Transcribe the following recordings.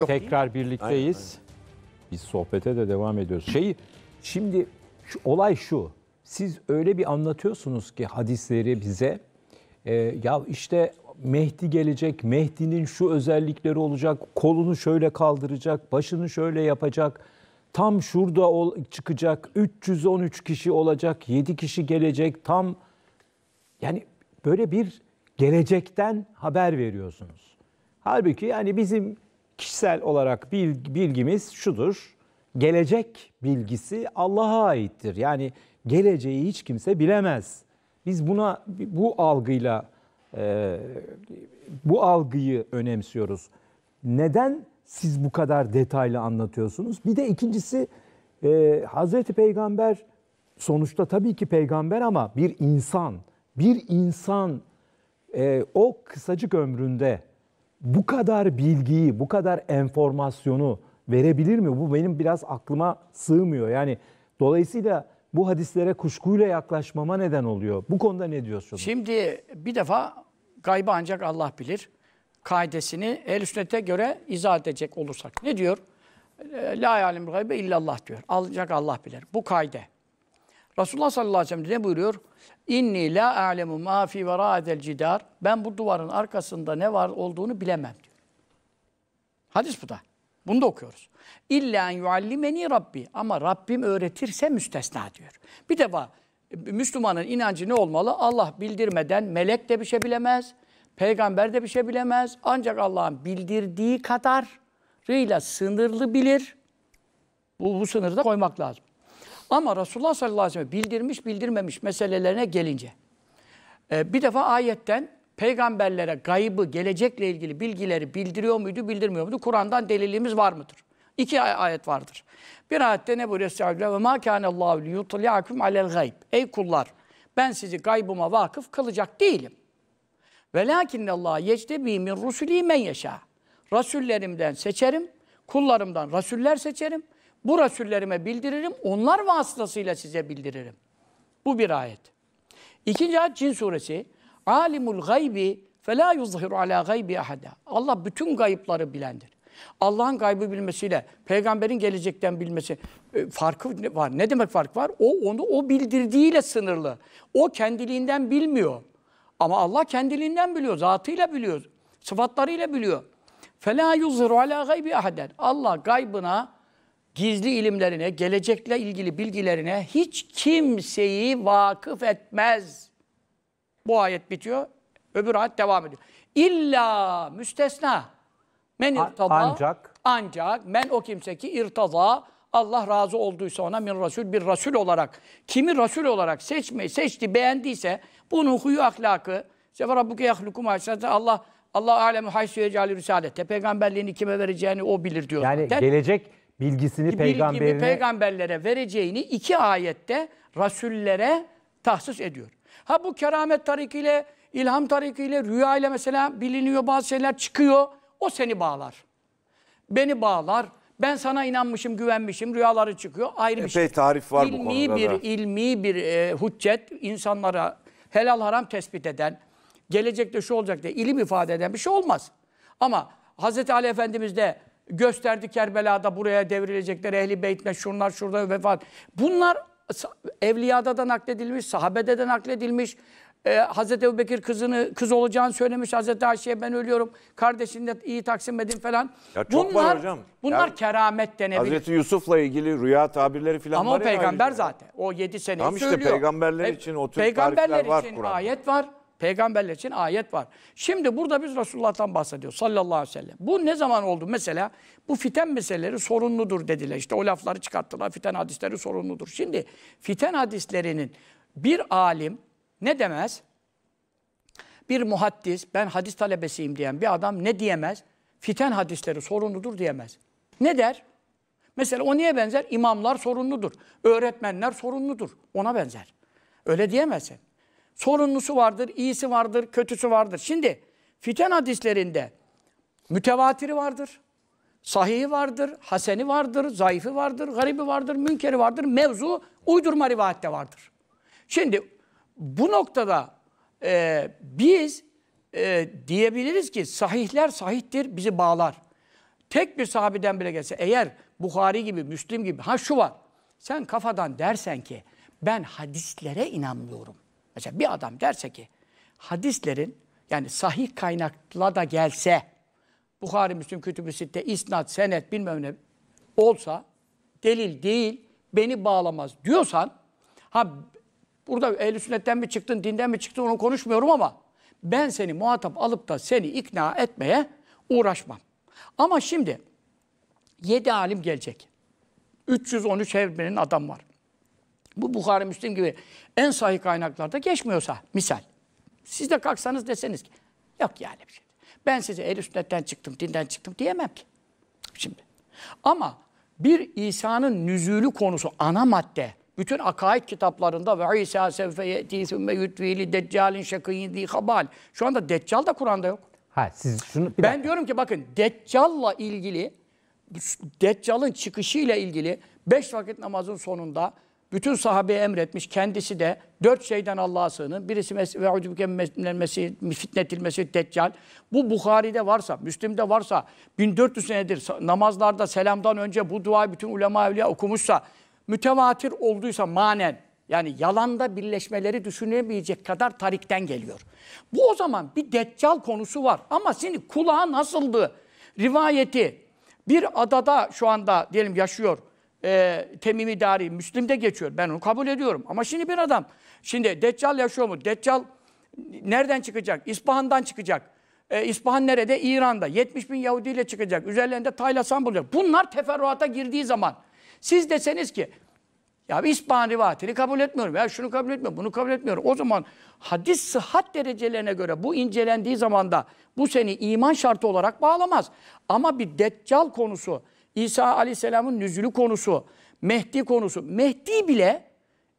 Yok, Tekrar birlikteyiz. Aynen, aynen. Biz sohbete de devam ediyoruz. Şeyi şimdi şu, olay şu. Siz öyle bir anlatıyorsunuz ki hadisleri bize. E, ya işte Mehdi gelecek, Mehdi'nin şu özellikleri olacak, kolunu şöyle kaldıracak, başını şöyle yapacak, tam şurada ol, çıkacak, 313 kişi olacak, 7 kişi gelecek, tam yani böyle bir gelecekten haber veriyorsunuz. Halbuki yani bizim kişisel olarak bilgimiz şudur. Gelecek bilgisi Allah'a aittir. Yani geleceği hiç kimse bilemez. Biz buna bu algıyla e, bu algıyı önemsiyoruz. Neden siz bu kadar detaylı anlatıyorsunuz? Bir de ikincisi e, Hazreti Peygamber sonuçta tabii ki peygamber ama bir insan. Bir insan e, o kısacık ömründe bu kadar bilgiyi, bu kadar enformasyonu verebilir mi? Bu benim biraz aklıma sığmıyor. Yani dolayısıyla bu hadislere kuşkuyla yaklaşmama neden oluyor. Bu konuda ne diyorsunuz? Şimdi bir defa gaybı ancak Allah bilir. Kaidesini el sünnete göre izah edecek olursak. Ne diyor? La alim gaybe illallah diyor. Ancak Allah bilir. Bu kaide. Resulullah sallallahu aleyhi ve sellem ne buyuruyor? İnni la a'lemu ma fi vera'atel cidar. Ben bu duvarın arkasında ne var olduğunu bilemem diyor. Hadis bu da. Bunu da okuyoruz. İlla en yuallimeni Rabbi. Ama Rabbim öğretirse müstesna diyor. Bir defa e, Müslümanın inancı ne olmalı? Allah bildirmeden melek de bir şey bilemez. Peygamber de bir şey bilemez. Ancak Allah'ın bildirdiği kadarıyla sınırlı bilir. Bu, bu sınırda koymak lazım. Ama Resulullah sallallahu aleyhi ve sellem bildirmiş bildirmemiş meselelerine gelince e, bir defa ayetten peygamberlere gaybı, gelecekle ilgili bilgileri bildiriyor muydu, bildirmiyor muydu? Kur'an'dan delilimiz var mıdır? İki ay ayet vardır. Bir ayette ne buyuruyor? Ve ma kana Allahu li yutliakum alel gayb. Ey kullar, ben sizi gaybıma vakıf kılacak değilim. Ve Velakinne Allah yecdebi min rusuli men yeşâ. Rasullerimden seçerim, kullarımdan rasuller seçerim. Bu Resullerime bildiririm, onlar vasıtasıyla size bildiririm. Bu bir ayet. İkinci ayet Cin suresi. Alimul gaybi فَلَا yuzhiru ala غَيْبِ اَحَدًا Allah bütün gayıpları bilendir. Allah'ın gaybı bilmesiyle peygamberin gelecekten bilmesi e, farkı var. Ne demek fark var? O onu o bildirdiğiyle sınırlı. O kendiliğinden bilmiyor. Ama Allah kendiliğinden biliyor. Zatıyla biliyor. Sıfatlarıyla biliyor. فَلَا yuzhiru ala غَيْبِ اَحَدًا Allah gaybına gizli ilimlerine, gelecekle ilgili bilgilerine hiç kimseyi vakıf etmez. Bu ayet bitiyor. Öbür ayet devam ediyor. İlla müstesna. Men irtaza. Ancak. Ancak men o kimse ki irtaza. Allah razı olduysa ona min rasul bir rasul olarak. Kimi rasul olarak seçme, seçti, beğendiyse bunun huyu ahlakı. Sefer Rabbuke yahlukum Allah Allah alemu haysu yecali risalette. Peygamberliğini kime vereceğini o bilir diyor. Yani zaten. gelecek bilgisini peygamberine... peygamberlere vereceğini iki ayette rasullere tahsis ediyor. Ha bu keramet tarikiyle, ilham tarikiyle, rüya ile mesela biliniyor bazı şeyler çıkıyor. O seni bağlar. Beni bağlar. Ben sana inanmışım, güvenmişim, rüyaları çıkıyor. Ayrı Epey bir şey. tarif var ilmi bu konuda bir, da. İlmi bir e, hüccet insanlara helal haram tespit eden, gelecekte şu olacak diye ilim ifade eden bir şey olmaz. Ama Hz. Ali Efendimiz de gösterdi Kerbela'da buraya devrilecekler, Ehli Beyt şunlar şurada vefat. Bunlar Evliya'da da nakledilmiş, sahabede de nakledilmiş. Ee, Hz. Ebu Bekir kızını, kız olacağını söylemiş. Hz. Ayşe'ye ben ölüyorum. Kardeşini de iyi taksim edin falan. Ya çok bunlar, var hocam. Bunlar ya, keramet denebilir. Hz. Yusuf'la ilgili rüya tabirleri falan Ama var Ama o peygamber zaten. O yedi seneyi tamam söylüyor. Tamam işte peygamberler için o tür peygamberler tarifler var. Peygamberler için ayet var. Peygamberler için ayet var. Şimdi burada biz Resulullah'tan bahsediyoruz sallallahu aleyhi ve sellem. Bu ne zaman oldu? Mesela bu fiten meseleleri sorunludur dediler. İşte o lafları çıkarttılar. Fiten hadisleri sorunludur. Şimdi fiten hadislerinin bir alim ne demez? Bir muhaddis, ben hadis talebesiyim diyen bir adam ne diyemez? Fiten hadisleri sorunludur diyemez. Ne der? Mesela o niye benzer? İmamlar sorunludur. Öğretmenler sorunludur. Ona benzer. Öyle diyemezsin. Sorunlusu vardır, iyisi vardır, kötüsü vardır. Şimdi fiten hadislerinde mütevatiri vardır. Sahihi vardır, haseni vardır, zayıfı vardır, garibi vardır, münkeri vardır. Mevzu uydurma rivayette vardır. Şimdi bu noktada e, biz e, diyebiliriz ki sahihler sahihtir, bizi bağlar. Tek bir sahabeden bile gelse eğer Bukhari gibi, Müslim gibi, ha şu var. Sen kafadan dersen ki ben hadislere inanmıyorum. Mesela bir adam derse ki hadislerin yani sahih kaynakla da gelse Bukhari, Müslüm, Kütüb-ü Sitte, İsnat, Senet bilmem ne olsa delil değil beni bağlamaz diyorsan ha burada ehl sünnetten mi çıktın, dinden mi çıktın onu konuşmuyorum ama ben seni muhatap alıp da seni ikna etmeye uğraşmam. Ama şimdi yedi alim gelecek. 313 evrenin adam var. Bu Bukhari, Müslim gibi en sahih kaynaklarda geçmiyorsa misal. Siz de kalksanız deseniz ki yok yani bir şey. Ben size el sünnetten çıktım, dinden çıktım diyemem ki. Şimdi. Ama bir İsa'nın nüzülü konusu ana madde. Bütün akaid kitaplarında ve İsa sevfe yeti sümme yutfili deccalin şakiyyin habal. Şu anda deccal da Kur'an'da yok. Ha, siz şunu, ben dakika. diyorum ki bakın deccalla ilgili Deccal'ın çıkışıyla ilgili beş vakit namazın sonunda bütün sahabeye emretmiş. Kendisi de dört şeyden Allah'a sığının. Birisi ve ucubüke fitnetil mesih deccal. Bu Bukhari'de varsa, Müslim'de varsa 1400 senedir namazlarda selamdan önce bu duayı bütün ulema evliya okumuşsa, mütevatir olduysa manen yani yalanda birleşmeleri düşünemeyecek kadar tarikten geliyor. Bu o zaman bir deccal konusu var. Ama senin kulağa nasıldı? Rivayeti bir adada şu anda diyelim yaşıyor e, Temimi Dari, Müslim'de geçiyor. Ben onu kabul ediyorum. Ama şimdi bir adam, şimdi Deccal yaşıyor mu? Deccal nereden çıkacak? İspahan'dan çıkacak. E, İspahan nerede? İran'da. 70 bin Yahudi ile çıkacak. Üzerlerinde Taylasan bulacak. Bunlar teferruata girdiği zaman siz deseniz ki ya İspahan rivayetini kabul etmiyorum. Ya şunu kabul etmiyorum, bunu kabul etmiyorum. O zaman hadis sıhhat derecelerine göre bu incelendiği zaman da bu seni iman şartı olarak bağlamaz. Ama bir deccal konusu İsa Aleyhisselam'ın nüzülü konusu, Mehdi konusu. Mehdi bile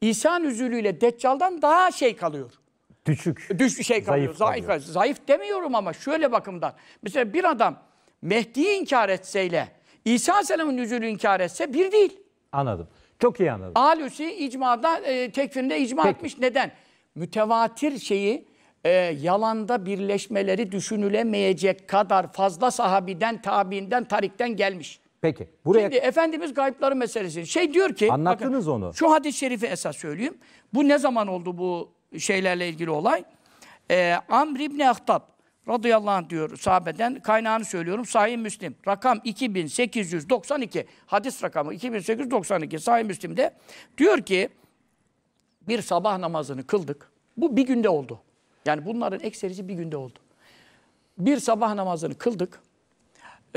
İsa nüzülüyle Deccal'dan daha şey kalıyor. Düşük. Düş şey kalıyor. Zayıf, kalıyor. zayıf demiyorum ama şöyle bakımdan. Mesela bir adam Mehdi'yi inkar etseyle İsa Aleyhisselam'ın nüzülü inkar etse bir değil. Anladım. Çok iyi anladım. Alüsi icmada e, tekfirinde icma Peki. etmiş. Neden? Mütevatir şeyi e, yalanda birleşmeleri düşünülemeyecek kadar fazla sahabiden, tabiinden, tarikten gelmiş. Peki. Buraya... Şimdi Efendimiz gayipları meselesi. Şey diyor ki... Anlattınız bakın, onu. Şu hadis-i şerifi esas söyleyeyim. Bu ne zaman oldu bu şeylerle ilgili olay? Ee, Amr İbni Ahtab radıyallahu anh diyor sahabeden. Kaynağını söylüyorum. Sahih Müslim. Rakam 2892. Hadis rakamı 2892. Sahih Müslim'de diyor ki bir sabah namazını kıldık. Bu bir günde oldu. Yani bunların ekserisi bir günde oldu. Bir sabah namazını kıldık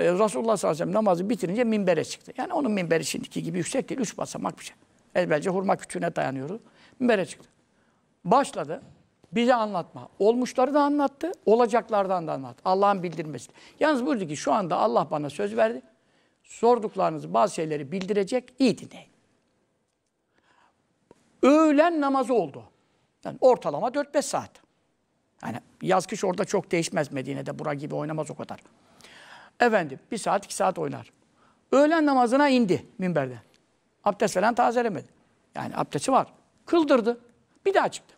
e, Resulullah sallallahu aleyhi ve sellem namazı bitirince minbere çıktı. Yani onun minberi şimdiki gibi yüksek değil. Üç basamak bir şey. Evvelce hurma kütüğüne dayanıyordu. Minbere çıktı. Başladı. Bize anlatma. Olmuşları da anlattı. Olacaklardan da anlattı. Allah'ın bildirmesi. Yalnız buyurdu ki şu anda Allah bana söz verdi. Sorduklarınız bazı şeyleri bildirecek. İyi dinleyin. Öğlen namazı oldu. Yani ortalama 4-5 saat. Yani yaz kış orada çok değişmez Medine'de. Bura gibi oynamaz o kadar. Efendim bir saat iki saat oynar. Öğlen namazına indi minberden. Abdest falan tazelemedi. Yani abdesti var. Kıldırdı. Bir daha çıktı.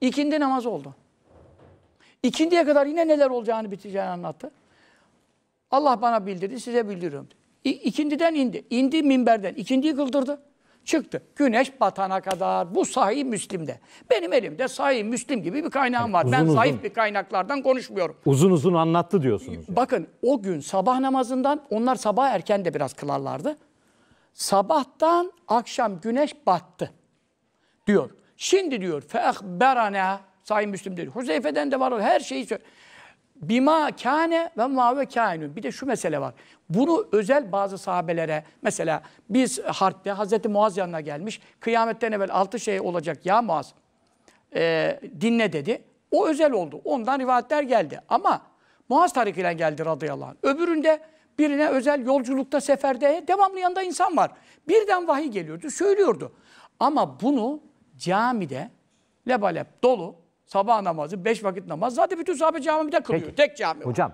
İkindi namaz oldu. İkindiye kadar yine neler olacağını biteceğini anlattı. Allah bana bildirdi, size bildiriyorum. İkindiden indi. İndi minberden. İkindiyi kıldırdı. Çıktı. Güneş batana kadar. Bu sahih Müslim'de. Benim elimde sahih Müslim gibi bir kaynağım var. Uzun ben uzun. zayıf bir kaynaklardan konuşmuyorum. Uzun uzun anlattı diyorsunuz. Yani. Bakın o gün sabah namazından onlar sabah erken de biraz kılarlardı. Sabahtan akşam güneş battı diyor. Şimdi diyor fe'ahberana sahih Müslim diyor. Huzeyfe'den de var her şeyi söylüyor. Bima kâne ve muave ve Bir de şu mesele var. Bunu özel bazı sahabelere mesela biz harpte Hazreti Muaz yanına gelmiş. Kıyametten evvel altı şey olacak ya Muaz. E, dinle dedi. O özel oldu. Ondan rivayetler geldi. Ama Muaz tarikiyle geldi radıyallahu anh. Öbüründe birine özel yolculukta, seferde devamlı yanında insan var. Birden vahiy geliyordu, söylüyordu. Ama bunu camide lebalep dolu sabah namazı, beş vakit namaz zaten bütün sahabe camide kılıyor. Peki. Tek cami var. Hocam.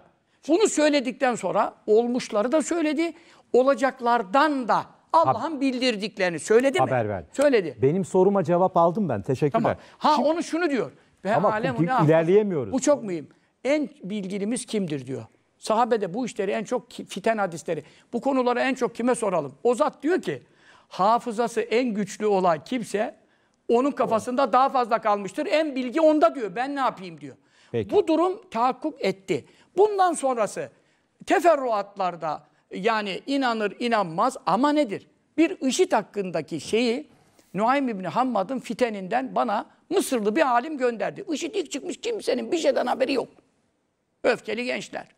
Bunu söyledikten sonra olmuşları da söyledi. Olacaklardan da Allah'ın bildirdiklerini söyledi Haber mi? Haber verdi. Söyledi. Benim soruma cevap aldım ben. Teşekkürler. Tamam. Ha Şimdi, onu şunu diyor. Ama alem, ilerleyemiyoruz. Bu çok mühim. En bilgilimiz kimdir diyor. Sahabede bu işleri en çok fiten hadisleri. Bu konuları en çok kime soralım? O zat diyor ki hafızası en güçlü olan kimse onun kafasında daha fazla kalmıştır. En bilgi onda diyor. Ben ne yapayım diyor. Peki. Bu durum tahakkuk etti. Bundan sonrası teferruatlarda yani inanır inanmaz ama nedir? Bir IŞİD hakkındaki şeyi Nuaym İbni Hammad'ın fiteninden bana Mısırlı bir alim gönderdi. IŞİD ilk çıkmış kimsenin bir şeyden haberi yok. Öfkeli gençler.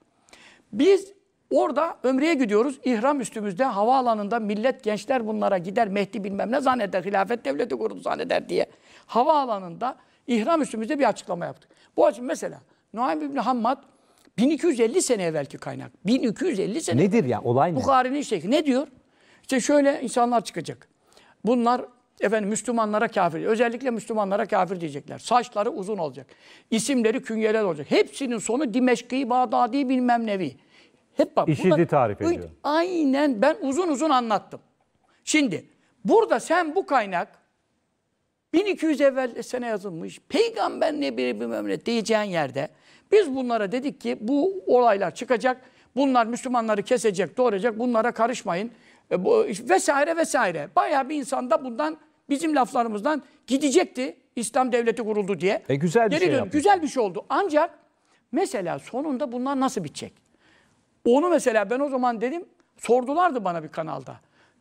Biz Orada ömreye gidiyoruz. İhram üstümüzde havaalanında millet gençler bunlara gider Mehdi bilmem ne zanneder. Hilafet devleti kurdu zanneder diye. Havaalanında ihram üstümüzde bir açıklama yaptık. Bu açı mesela Nuaym İbni Hammad 1250 sene evvelki kaynak. 1250 sene. Nedir ya olay ne? Bukhari'nin şeyhi. Ne diyor? İşte şöyle insanlar çıkacak. Bunlar efendim Müslümanlara kafir. Özellikle Müslümanlara kafir diyecekler. Saçları uzun olacak. İsimleri küngeler olacak. Hepsinin sonu Dimeşkî, Bağdadi bilmem nevi. Hep bak. İşidi bunlar, tarif ediyor. Aynen ben uzun uzun anlattım. Şimdi burada sen bu kaynak 1200 evvel sene yazılmış peygamber ne bir bilmem ne diyeceğin yerde biz bunlara dedik ki bu olaylar çıkacak. Bunlar Müslümanları kesecek, doğuracak. Bunlara karışmayın. E, bu, vesaire vesaire. Bayağı bir insan da bundan bizim laflarımızdan gidecekti. İslam devleti kuruldu diye. E güzel bir Geri şey dön, Güzel bir şey oldu. Ancak mesela sonunda bunlar nasıl bitecek? Onu mesela ben o zaman dedim, sordulardı bana bir kanalda.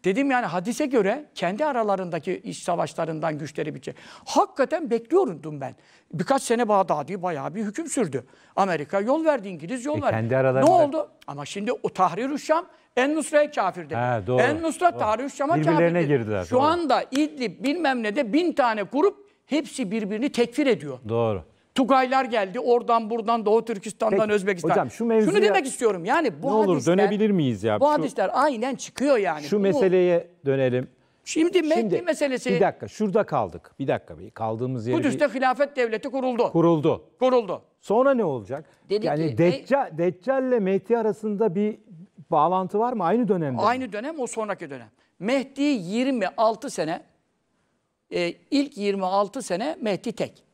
Dedim yani hadise göre kendi aralarındaki iş savaşlarından güçleri bitecek. Şey. Hakikaten bekliyordum ben. Birkaç sene Bağdadi bayağı bir hüküm sürdü. Amerika yol verdi, İngiliz yol e, verdi. Kendi aralarında... Ne oldu? Ama şimdi o tahrir Şam en Nusra'ya kafir dedi. En Nusra doğru. Tahrir-ü Şam'a kafir girdiler. Şu doğru. anda İdlib bilmem ne de bin tane grup hepsi birbirini tekfir ediyor. Doğru. Tugaylar geldi. Oradan buradan Doğu Türkistan'dan Peki, Özbekistan'dan. Hocam şu mevzuya... Şunu demek istiyorum. Yani bu ne olur dönebilir miyiz ya? Bu şu, hadisler aynen çıkıyor yani. Şu bu, meseleye dönelim. Şimdi Mehdi Şimdi, meselesi... Bir dakika şurada kaldık. Bir dakika bir kaldığımız yeri... Kudüs'te bir... hilafet devleti kuruldu. Kuruldu. Kuruldu. Sonra ne olacak? Dedi yani ki, Deccal, e... Deccal'le Mehdi arasında bir bağlantı var mı? Aynı dönemde Aynı mi? dönem o sonraki dönem. Mehdi 26 sene, e, ilk 26 sene Mehdi tek.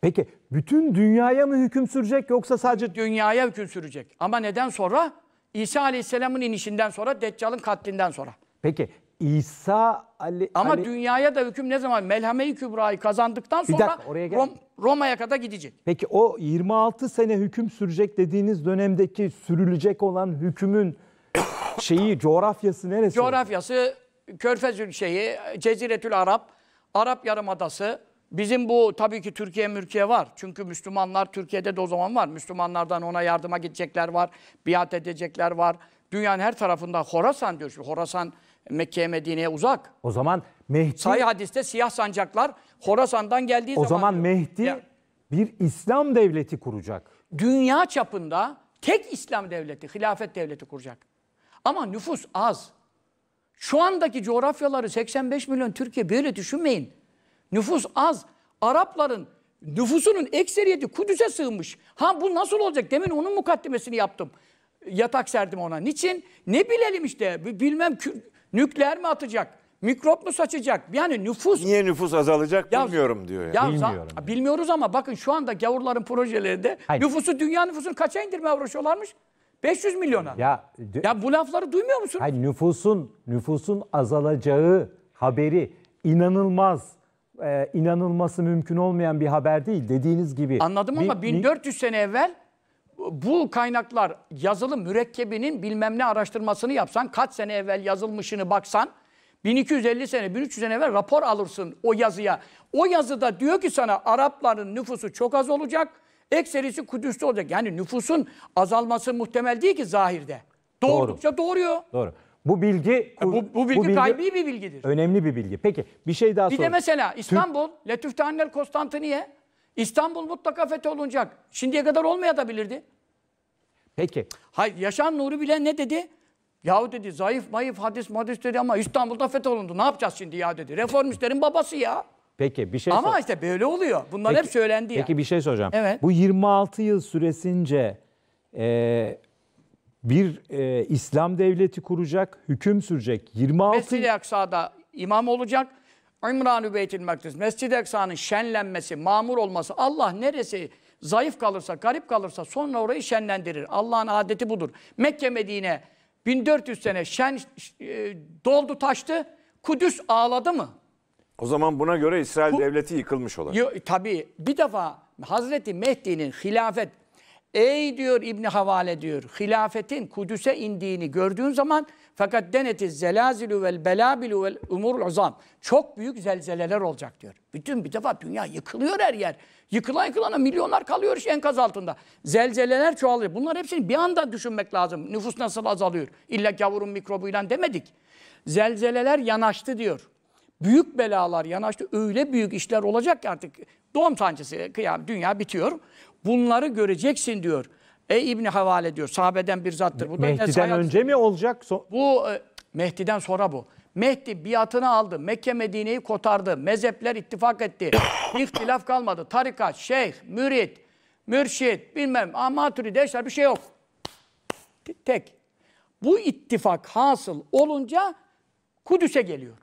Peki bütün dünyaya mı hüküm sürecek yoksa sadece dünyaya hüküm sürecek? Ama neden sonra? İsa Aleyhisselam'ın inişinden sonra, Deccal'ın katlinden sonra. Peki İsa Ali Ama Ali... dünyaya da hüküm ne zaman? Melhame-i Kübra'yı kazandıktan sonra dakika, oraya gel. Rom, Roma'ya kadar gidecek. Peki o 26 sene hüküm sürecek dediğiniz dönemdeki sürülecek olan hükümün şeyi coğrafyası neresi? Coğrafyası Körfez şeyi, Ceziretül Arap, Arap Yarımadası, Bizim bu tabii ki Türkiye mürkiye var. Çünkü Müslümanlar Türkiye'de de o zaman var. Müslümanlardan ona yardıma gidecekler var. Biat edecekler var. Dünyanın her tarafında Horasan diyor. Şimdi Horasan Mekke'ye Medine'ye uzak. O zaman Mehdi... say hadiste siyah sancaklar Horasan'dan geldiği zaman... O zaman, zaman Mehdi ya, bir İslam devleti kuracak. Dünya çapında tek İslam devleti, hilafet devleti kuracak. Ama nüfus az. Şu andaki coğrafyaları 85 milyon Türkiye böyle düşünmeyin. Nüfus az. Arapların nüfusunun ekseriyeti Kudüs'e sığınmış. Ha bu nasıl olacak? Demin onun mukaddimesini yaptım. Yatak serdim ona. Niçin? Ne bilelim işte. Bilmem nükleer mi atacak? Mikrop mu saçacak? Yani nüfus... Niye nüfus azalacak ya, bilmiyorum diyor. Yani. Ya, bilmiyorum. Yani. Bilmiyoruz ama bakın şu anda gavurların projelerinde Hayır. nüfusu, dünya nüfusunu kaça indirmeye uğraşıyorlarmış? 500 milyona. Ya, ya bu lafları duymuyor musunuz? Hayır, nüfusun, nüfusun azalacağı haberi inanılmaz e, inanılması mümkün olmayan bir haber değil dediğiniz gibi. Anladım ama bir, 1400 sene evvel bu kaynaklar yazılı mürekkebinin bilmem ne araştırmasını yapsan kaç sene evvel yazılmışını baksan 1250 sene 1300 sene evvel rapor alırsın o yazıya. O yazıda diyor ki sana Arapların nüfusu çok az olacak. Ekserisi Kudüs'te olacak. Yani nüfusun azalması muhtemel değil ki zahirde. Doğrudukça Doğru. doğuruyor. Doğru. Bu bilgi e, bu, bu, bilgi, bu bilgi gaybi bir bilgidir. Önemli bir bilgi. Peki bir şey daha Bir sorayım. de mesela İstanbul, Türk... Letüftanel Konstantiniye, İstanbul mutlaka olunacak. Şimdiye kadar olmayabilirdi. Peki. Hayır, Yaşan Nuri bile ne dedi? Yahu dedi zayıf mayıf hadis madis dedi ama İstanbul'da fetholundu. Ne yapacağız şimdi ya dedi. Reformistlerin babası ya. Peki bir şey Ama işte böyle oluyor. Bunlar peki, hep söylendi ya. Peki bir şey soracağım. Evet. Bu 26 yıl süresince e, bir e, İslam devleti kuracak, hüküm sürecek. 26 Mescid-i Aksa'da imam olacak. İmran-ı Beytil Mekdis, Mescid-i Aksa'nın şenlenmesi, mamur olması. Allah neresi zayıf kalırsa, garip kalırsa sonra orayı şenlendirir. Allah'ın adeti budur. Mekke Medine 1400 sene şen e, doldu taştı. Kudüs ağladı mı? O zaman buna göre İsrail Bu, devleti yıkılmış olur. tabii bir defa Hazreti Mehdi'nin hilafet Ey diyor İbni Havale diyor, hilafetin Kudüs'e indiğini gördüğün zaman fakat denetiz zelazilu vel belabilu vel umur uzam. Çok büyük zelzeleler olacak diyor. Bütün bir defa dünya yıkılıyor her yer. Yıkılan yıkılana milyonlar kalıyor işte enkaz altında. Zelzeleler çoğalıyor. Bunlar hepsini bir anda düşünmek lazım. Nüfus nasıl azalıyor? İlla gavurun mikrobuyla demedik. Zelzeleler yanaştı diyor. Büyük belalar yanaştı. Öyle büyük işler olacak ki artık doğum sancısı, kıyam, dünya bitiyor. Bunları göreceksin diyor. Ey İbni havale diyor. Sahabeden bir zattır. Bu Mehdi'den hayat... önce mi olacak? bu e, Mehdi'den sonra bu. Mehdi biatını aldı. Mekke Medine'yi kotardı. Mezhepler ittifak etti. İhtilaf kalmadı. Tarikat, şeyh, mürit, mürşit, bilmem amatürü deşler bir şey yok. Tek. Bu ittifak hasıl olunca Kudüs'e geliyor.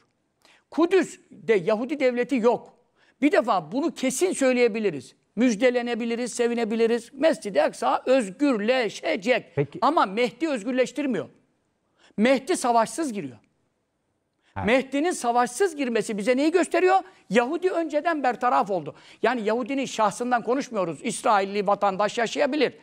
Kudüs'de Yahudi devleti yok. Bir defa bunu kesin söyleyebiliriz müjdelenebiliriz, sevinebiliriz. Mescid-i Aksa özgürleşecek. Peki. Ama Mehdi özgürleştirmiyor. Mehdi savaşsız giriyor. Mehdi'nin savaşsız girmesi bize neyi gösteriyor? Yahudi önceden bertaraf oldu. Yani Yahudinin şahsından konuşmuyoruz. İsrailli vatandaş yaşayabilir.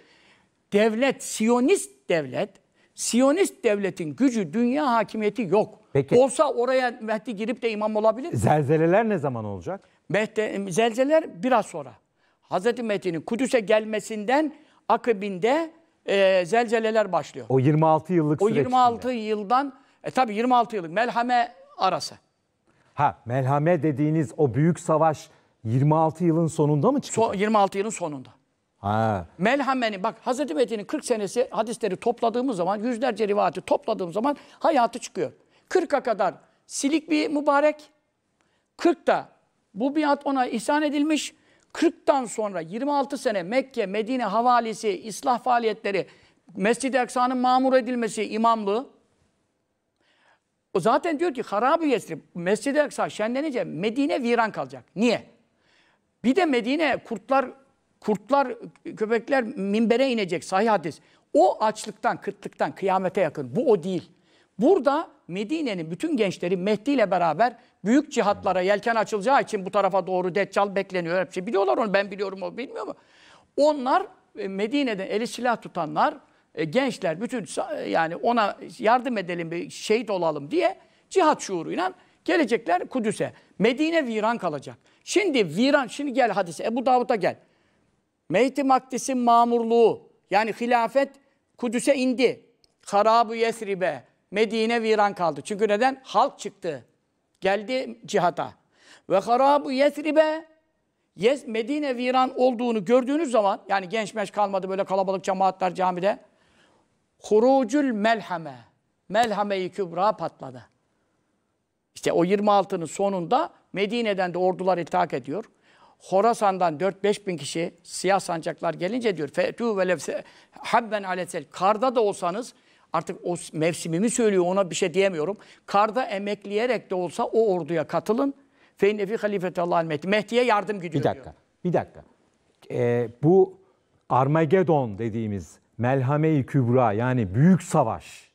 Devlet, Siyonist devlet, Siyonist devletin gücü, dünya hakimiyeti yok. Peki. Olsa oraya Mehdi girip de imam olabilir. Zelzeleler ne zaman olacak? Mehdi, zelzeleler biraz sonra. Hz. Metin'in Kudüs'e gelmesinden akabinde e, zelzeleler başlıyor. O 26 yıllık süreç. O 26 içinde. yıldan, e, tabii 26 yıllık Melhame arası. Ha, Melhame dediğiniz o büyük savaş 26 yılın sonunda mı çıkıyor? So, 26 yılın sonunda. Ha. Melhame'nin bak Hazreti Metin'in 40 senesi hadisleri topladığımız zaman yüzlerce rivayeti topladığımız zaman hayatı çıkıyor. 40'a kadar silik bir mübarek. 40'ta bu biat ona ihsan edilmiş. 40'tan sonra 26 sene Mekke, Medine havalisi, islah faaliyetleri, Mescid-i Aksa'nın mamur edilmesi, imamlığı. O zaten diyor ki Harab-ı Yesrib, Mescid-i Aksa şenlenince Medine viran kalacak. Niye? Bir de Medine kurtlar, kurtlar, köpekler minbere inecek sahih hadis. O açlıktan, kıtlıktan, kıyamete yakın. Bu o değil. Burada Medine'nin bütün gençleri Mehdi ile beraber büyük cihatlara yelken açılacağı için bu tarafa doğru Deccal bekleniyor. Hepsi şey, biliyorlar onu ben biliyorum o bilmiyor mu? Onlar e, Medine'de eli silah tutanlar e, gençler bütün e, yani ona yardım edelim bir şehit olalım diye cihat şuuruyla gelecekler Kudüs'e. Medine viran kalacak. Şimdi viran şimdi gel hadise Ebu Davud'a gel. Meyt-i Makdis'in mamurluğu yani hilafet Kudüs'e indi. Harab-ı Yesrib'e Medine viran kaldı. Çünkü neden? Halk çıktı. Geldi cihata. Ve harabu yesribe Yes, Medine viran olduğunu gördüğünüz zaman yani genç meş kalmadı böyle kalabalık cemaatler camide. Hurucul melhame. Melhame-i Kübra patladı. İşte o 26'nın sonunda Medine'den de ordular iltihak ediyor. Horasan'dan 4-5 bin kişi siyah sancaklar gelince diyor. Fe'tu ve lefse habben alesel. Karda da olsanız artık o mevsimimi söylüyor ona bir şey diyemiyorum. Karda emekleyerek de olsa o orduya katılın. Feynefi halifeti Allah'ın Mehdi. Mehdi'ye yardım gidiyor Bir dakika, diyor. bir dakika. Ee, bu Armageddon dediğimiz Melhame-i Kübra yani büyük savaş.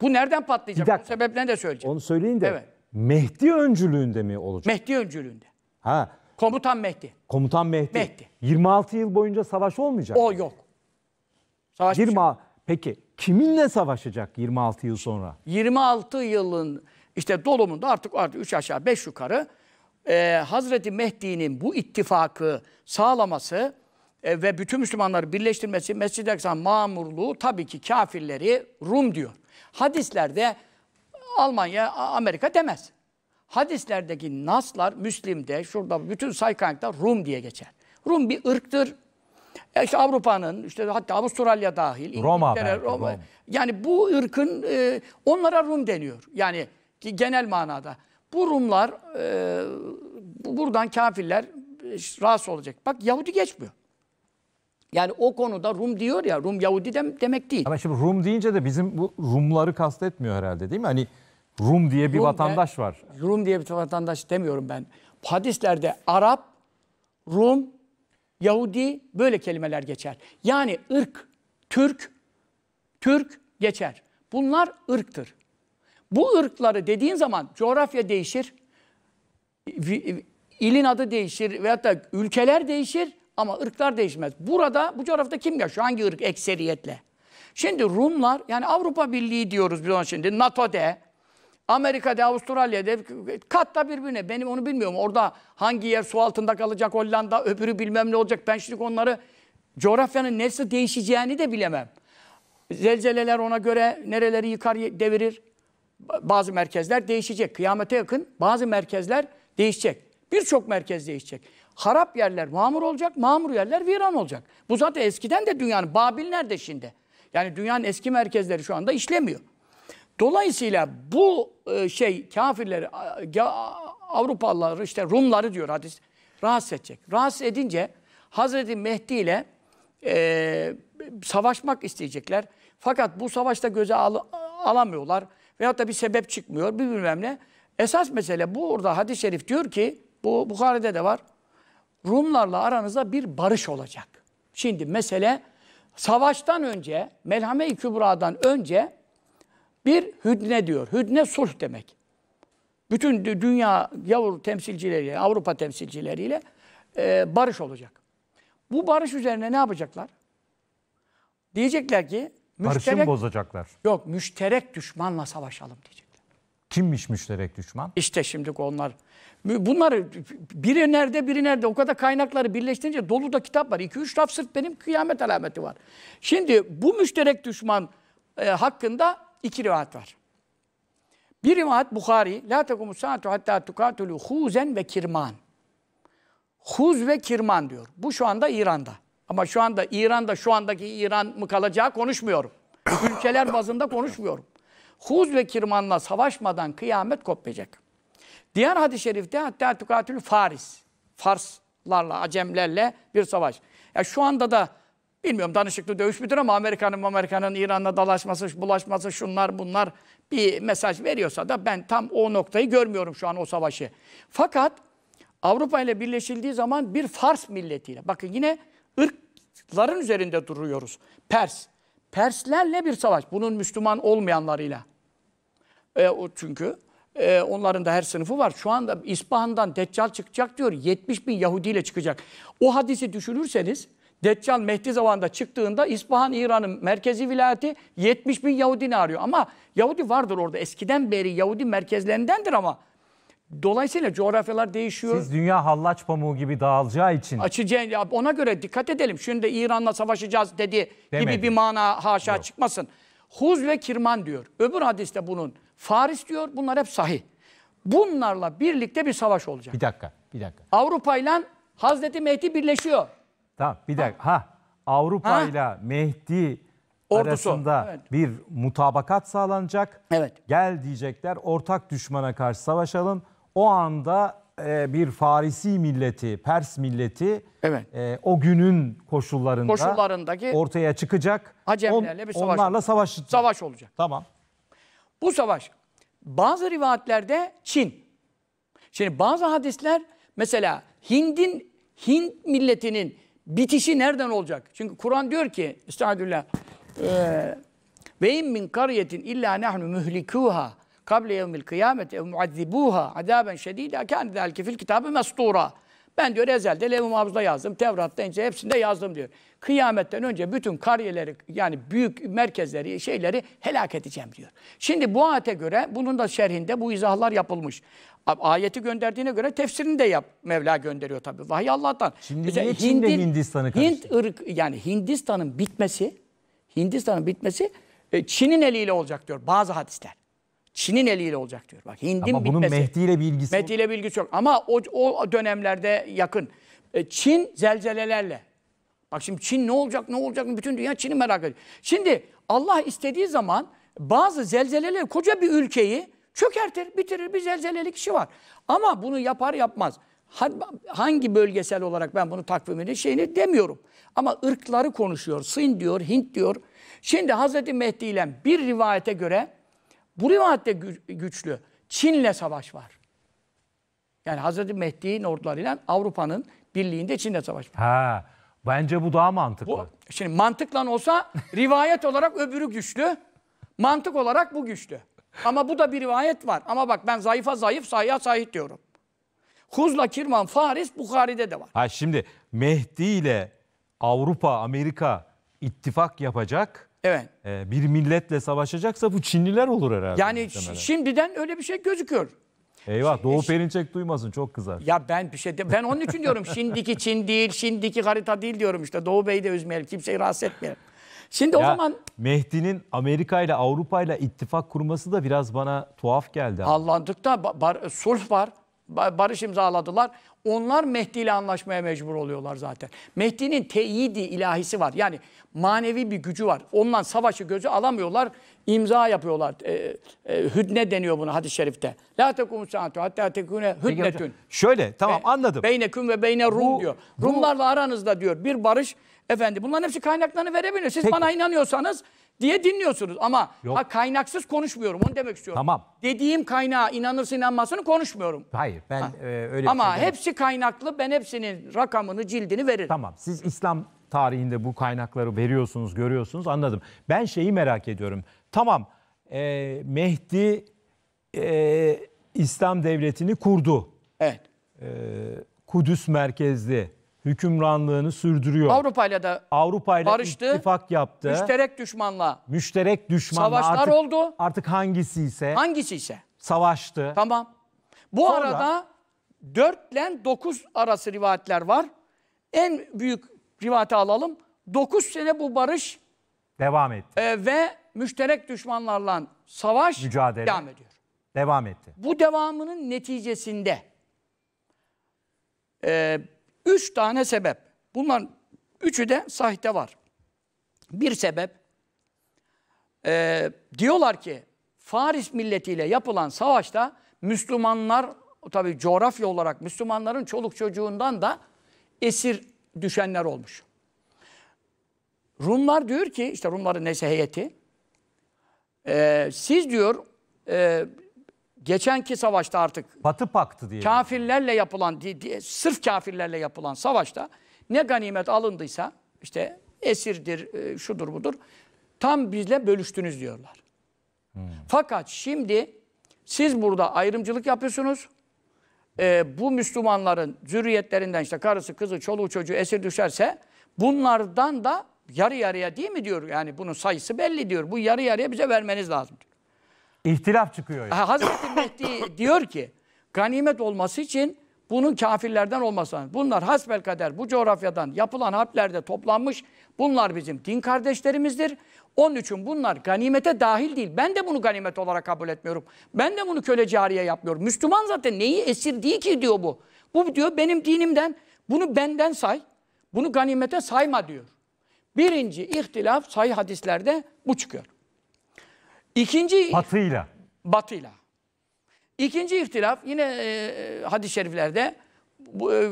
Bu nereden patlayacak? Bir dakika. sebeplerini de söyleyeceğim. Onu söyleyin de evet. Mehdi öncülüğünde mi olacak? Mehdi öncülüğünde. Ha. Komutan Mehdi. Komutan Mehdi. Mehdi. 26 yıl boyunca savaş olmayacak. O yok. Savaş 20, Peki kiminle savaşacak 26 yıl sonra? 26 yılın işte dolumunda artık artık 3 aşağı 5 yukarı e, Hazreti Mehdi'nin bu ittifakı sağlaması e, ve bütün Müslümanları birleştirmesi Mescid-i Aksa mamurluğu tabii ki kafirleri Rum diyor. Hadislerde Almanya, Amerika demez. Hadislerdeki naslar Müslim'de, şurada bütün saykankta Rum diye geçer. Rum bir ırktır, işte Avrupa'nın, işte hatta Avustralya dahil. Roma, belki, Roma. Yani bu ırkın, e, onlara Rum deniyor. Yani ki genel manada. Bu Rumlar, e, buradan kafirler e, rahatsız olacak. Bak Yahudi geçmiyor. Yani o konuda Rum diyor ya, Rum Yahudi de, demek değil. Ama şimdi Rum deyince de bizim bu Rumları kastetmiyor herhalde değil mi? Hani Rum diye bir Rum vatandaş de, var. Rum diye bir vatandaş demiyorum ben. Hadislerde Arap, Rum, Yahudi böyle kelimeler geçer. Yani ırk, Türk, Türk geçer. Bunlar ırktır. Bu ırkları dediğin zaman coğrafya değişir, ilin adı değişir veya da ülkeler değişir ama ırklar değişmez. Burada, bu coğrafyada kim ya şu Hangi ırk ekseriyetle? Şimdi Rumlar, yani Avrupa Birliği diyoruz biz ona şimdi, NATO de, Amerika'da, Avustralya'da katla birbirine. Benim onu bilmiyorum. Orada hangi yer su altında kalacak Hollanda, öbürü bilmem ne olacak. Ben şimdi onları coğrafyanın nasıl değişeceğini de bilemem. Zelzeleler ona göre nereleri yıkar devirir. Bazı merkezler değişecek. Kıyamete yakın bazı merkezler değişecek. Birçok merkez değişecek. Harap yerler mamur olacak, mamur yerler viran olacak. Bu zaten eskiden de dünyanın, Babil nerede şimdi? Yani dünyanın eski merkezleri şu anda işlemiyor. Dolayısıyla bu e, şey kafirleri Avrupalıları işte Rumları diyor hadis rahatsız edecek. Rahatsız edince Hazreti Mehdi ile e, savaşmak isteyecekler. Fakat bu savaşta göze al alamıyorlar. Veyahut da bir sebep çıkmıyor. Bir bilmem ne. Esas mesele bu orada hadis-i şerif diyor ki bu Bukhari'de de var. Rumlarla aranızda bir barış olacak. Şimdi mesele savaştan önce, Melhame-i Kübra'dan önce bir hüdne diyor. Hüdne sulh demek. Bütün dünya yavru temsilcileriyle, Avrupa temsilcileriyle e, barış olacak. Bu barış üzerine ne yapacaklar? Diyecekler ki Barışı mı bozacaklar? Yok, müşterek düşmanla savaşalım diyecekler. Kimmiş müşterek düşman? İşte şimdi onlar. Bunları biri nerede biri nerede o kadar kaynakları birleştirince dolu da kitap var. 2-3 laf sırf benim kıyamet alameti var. Şimdi bu müşterek düşman e, hakkında iki rivayet var. Bir rivayet Bukhari, La tekumu saatu hatta tukatulu huzen ve kirman. Huz ve kirman diyor. Bu şu anda İran'da. Ama şu anda İran'da şu andaki İran mı kalacağı konuşmuyorum. Ülkeler bazında konuşmuyorum. Huz ve kirmanla savaşmadan kıyamet kopacak. Diğer hadis-i şerifte hatta tukatül Faris. Farslarla, Acemlerle bir savaş. Ya şu anda da Bilmiyorum danışıklı dövüş müdür ama Amerika'nın Amerika'nın İran'la dalaşması, bulaşması şunlar bunlar bir mesaj veriyorsa da ben tam o noktayı görmüyorum şu an o savaşı. Fakat Avrupa ile birleşildiği zaman bir Fars milletiyle. Bakın yine ırkların üzerinde duruyoruz. Pers. Perslerle bir savaş. Bunun Müslüman olmayanlarıyla. E, o çünkü e, onların da her sınıfı var. Şu anda İspahan'dan Deccal çıkacak diyor. 70 bin Yahudi ile çıkacak. O hadisi düşünürseniz Deccal Mehdi zamanında çıktığında İspahan İran'ın merkezi vilayeti 70 bin Yahudini arıyor. Ama Yahudi vardır orada. Eskiden beri Yahudi merkezlerindendir ama Dolayısıyla coğrafyalar değişiyor. Siz dünya hallaç pamuğu gibi dağılacağı için. Açıcı, ona göre dikkat edelim. Şimdi İran'la savaşacağız dedi Demedi. gibi bir mana haşa Yok. çıkmasın. Huz ve Kirman diyor. Öbür hadiste bunun. Faris diyor. Bunlar hep sahih. Bunlarla birlikte bir savaş olacak. Bir dakika, bir dakika. Avrupa ile Hazreti Mehdi birleşiyor. Tamam bir dakika. Ha, Avrupa Ha? ile Mehdi Ordusu. arasında Evet. bir mutabakat sağlanacak. Evet. Gel diyecekler ortak düşmana karşı savaşalım. O anda e, bir Farisi milleti, Pers milleti Evet. e, o günün koşullarında Koşullarındaki ortaya çıkacak. Acemlerle bir savaş Onlarla olacak. savaş olacak. Tamam. Bu savaş bazı rivayetlerde Çin. Şimdi bazı hadisler mesela Hind'in Hint milletinin bitişi nereden olacak? Çünkü Kur'an diyor ki Estağfirullah ve in min kariyetin illa nahnu mühlikuha, kable yevmil kıyameti ev muazzibuha azaben şedida kâne zelke fil kitabı mestura. Ben diyor ezelde Levh-i Mahfuz'da yazdım, Tevrat'ta ince hepsinde yazdım diyor. Kıyametten önce bütün kariyeleri yani büyük merkezleri, şeyleri helak edeceğim diyor. Şimdi bu ayete göre bunun da şerhinde bu izahlar yapılmış. Ayeti gönderdiğine göre tefsirini de yap. Mevla gönderiyor tabii. Vahiy Allah'tan. Şimdi Mesela niye Çin Hindin, Hindistan'ı Hind ırk, yani Hindistan'ın bitmesi, Hindistan'ın bitmesi e, Çin'in eliyle olacak diyor bazı hadisler. Çin'in eliyle olacak diyor. Bak Hind'in bitmesi. Ama bunun bitmesi. Mehdi ile bir ilgisi Mehdi ile bir ilgisi yok. Ama o, o dönemlerde yakın. E, Çin zelzelelerle. Bak şimdi Çin ne olacak ne olacak bütün dünya Çin'i merak ediyor. Şimdi Allah istediği zaman bazı zelzeleler koca bir ülkeyi Çökertir, bitirir. Bir zelzeleli işi var. Ama bunu yapar yapmaz. Hangi bölgesel olarak ben bunu takvimini şeyini demiyorum. Ama ırkları konuşuyor. Sin diyor, Hint diyor. Şimdi Hazreti Mehdi ile bir rivayete göre bu rivayette güçlü Çin'le savaş var. Yani Hazreti Mehdi'nin ordularıyla Avrupa'nın birliğinde Çin'le savaş var. Ha, bence bu daha mantıklı. Bu, şimdi mantıkla olsa rivayet olarak öbürü güçlü. Mantık olarak bu güçlü. Ama bu da bir rivayet var. Ama bak ben zayıfa zayıf, sayıya sahih diyorum. Huzla Kirman Faris Bukhari'de de var. Ha şimdi Mehdi ile Avrupa, Amerika ittifak yapacak. Evet. E, bir milletle savaşacaksa bu Çinliler olur herhalde. Yani muhtemelen. şimdiden öyle bir şey gözüküyor. Eyvah Doğu e, Perinçek duymasın çok kızar. Ya ben bir şey de, ben onun için diyorum şimdiki Çin değil, şimdiki harita değil diyorum işte Doğu Bey de üzmeyelim, kimseyi rahatsız etmeyelim. Şimdi ya, o zaman Mehdi'nin Amerika ile Avrupa ile ittifak kurması da biraz bana tuhaf geldi. Anladık da bar, sulh var. Barış imzaladılar. Onlar Mehdi ile anlaşmaya mecbur oluyorlar zaten. Mehdi'nin teyidi ilahisi var. Yani manevi bir gücü var. Ondan savaşı gözü alamıyorlar. İmza yapıyorlar. E, e, hüdne deniyor bunu hadis-i şerifte. La tekumus saatu hatta tekune hüdnetün. Şöyle tamam anladım. Beyneküm ve beyne Rum diyor. Rumlarla aranızda diyor bir barış Efendi, bunların hepsi kaynaklarını verebilir. Siz Peki. bana inanıyorsanız diye dinliyorsunuz. Ama Yok. ha, kaynaksız konuşmuyorum. Onu demek istiyorum. Tamam. Dediğim kaynağa inanırsa inanmasını konuşmuyorum. Hayır ben ha. e, öyle Ama şey hepsi kaynaklı. Ben hepsinin rakamını, cildini veririm. Tamam. Siz İslam tarihinde bu kaynakları veriyorsunuz, görüyorsunuz. Anladım. Ben şeyi merak ediyorum. Tamam. E, Mehdi e, İslam devletini kurdu. Evet. E, Kudüs merkezli hükümranlığını sürdürüyor. Avrupa'yla da Avrupa'yla barıştı, ittifak yaptı. Müşterek düşmanla. Müşterek düşmanla. Savaşlar artık, oldu. Artık hangisi ise. Hangisi ise. Savaştı. Tamam. Bu Sonra, arada 4 ile 9 arası rivayetler var. En büyük rivayeti alalım. 9 sene bu barış devam etti. E, ve müşterek düşmanlarla savaş Mücadele. devam ediyor. Devam etti. Bu devamının neticesinde e, Üç tane sebep. Bunların üçü de sahte var. Bir sebep, e, diyorlar ki Faris milletiyle yapılan savaşta Müslümanlar, tabi coğrafya olarak Müslümanların çoluk çocuğundan da esir düşenler olmuş. Rumlar diyor ki, işte Rumların neyse heyeti, e, siz diyor e, geçenki savaşta artık Batı paktı diye. Kafirlerle yapılan diye, sırf kafirlerle yapılan savaşta ne ganimet alındıysa işte esirdir, e, şudur budur tam bizle bölüştünüz diyorlar. Hmm. Fakat şimdi siz burada ayrımcılık yapıyorsunuz. Ee, bu Müslümanların zürriyetlerinden işte karısı, kızı, çoluğu, çocuğu esir düşerse bunlardan da yarı yarıya değil mi diyor. Yani bunun sayısı belli diyor. Bu yarı yarıya bize vermeniz lazım diyor. İhtilaf çıkıyor yani. Hazreti Mehdi diyor ki ganimet olması için bunun kafirlerden olması lazım. Bunlar hasbel kader bu coğrafyadan yapılan harplerde toplanmış. Bunlar bizim din kardeşlerimizdir. Onun için bunlar ganimete dahil değil. Ben de bunu ganimet olarak kabul etmiyorum. Ben de bunu köle cariye yapmıyorum. Müslüman zaten neyi esir değil ki diyor bu. Bu diyor benim dinimden bunu benden say. Bunu ganimete sayma diyor. Birinci ihtilaf sayı hadislerde bu çıkıyor. İkinci batıyla. Batıyla. İkinci ihtilaf yine e, e, hadis-i şeriflerde bu, e,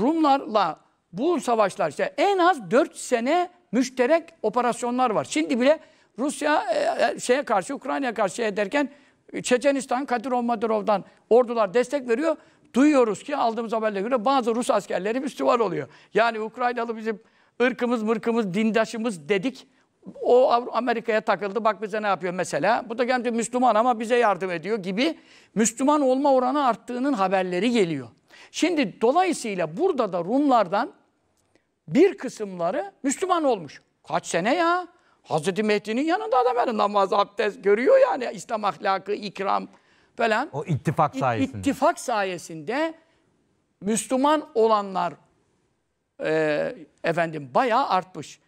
Rumlarla bu savaşlar işte en az 4 sene müşterek operasyonlar var. Şimdi bile Rusya e, e şeye karşı Ukrayna'ya karşı şey ederken Çeçenistan, Kadirov Madirov'dan ordular destek veriyor. Duyuyoruz ki aldığımız haberlere göre bazı Rus askerleri Müslüman oluyor. Yani Ukraynalı bizim ırkımız, mırkımız, dindaşımız dedik. O Amerika'ya takıldı bak bize ne yapıyor mesela. Bu da kendi Müslüman ama bize yardım ediyor gibi Müslüman olma oranı arttığının haberleri geliyor. Şimdi dolayısıyla burada da Rumlardan bir kısımları Müslüman olmuş. Kaç sene ya? Hazreti Mehdi'nin yanında adam yani namaz, abdest görüyor yani İslam ahlakı, ikram falan. O ittifak sayesinde. İttifak sayesinde Müslüman olanlar e, efendim bayağı artmış.